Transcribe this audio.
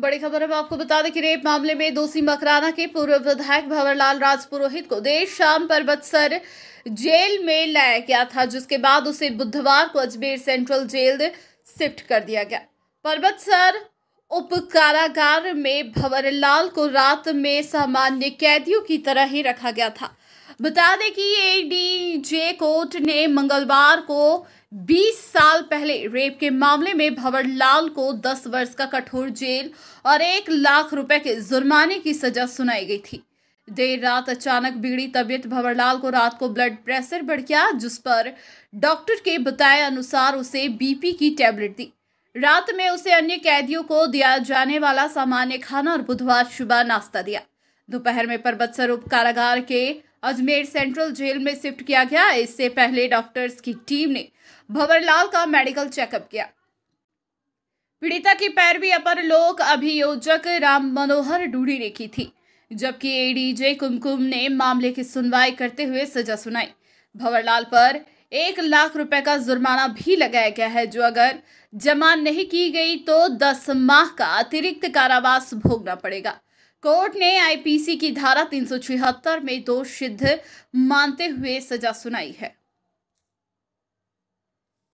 बड़ी खबर हम आपको बता दें कि रेप मामले में दोषी मकराना के पूर्व विधायक भंवरलाल राजपुरोहित को देर शाम परबतसर जेल में लाया गया था जिसके बाद उसे बुधवार को अजमेर सेंट्रल जेल शिफ्ट कर दिया गया परबतसर उप कारागार में भंवरलाल को रात में सामान्य कैदियों की तरह ही रखा गया था बता दें कि ए डी जे कोर्ट ने मंगलवार को 20 साल पहले रेप के मामले में भंवरलाल को 10 वर्ष का कठोर जेल और एक लाख रुपए के जुर्माने की सजा सुनाई गई थी देर रात अचानक बिगड़ी तबीयत भंवरलाल को रात को ब्लड प्रेशर बढ़ गया जिस पर डॉक्टर के बताए अनुसार उसे बीपी की टैबलेट दी रात में उसे अन्य कैदियों को दिया जाने वाला सामान्य खाना और बुधवार सुबह नाश्ता दिया दोपहर में पर्वत स्वरूप कारागार के अजमेर सेंट्रल जेल में शिफ्ट किया गया इससे पहले डॉक्टर्स की टीम ने भंवरलाल का मेडिकल चेकअप किया पीड़िता की पैरवी अपर लोक अभियोजक राम मनोहर डूडी ने की थी जबकि एडीजे कुमकुम ने मामले की सुनवाई करते हुए सजा सुनाई भंवरलाल पर एक लाख रुपए का जुर्माना भी लगाया गया है जो अगर जमा नहीं की गई तो दस माह का अतिरिक्त कारावास भोगना पड़ेगा कोर्ट ने आईपीसी की धारा तीन में दोष सिद्ध मानते हुए सजा सुनाई है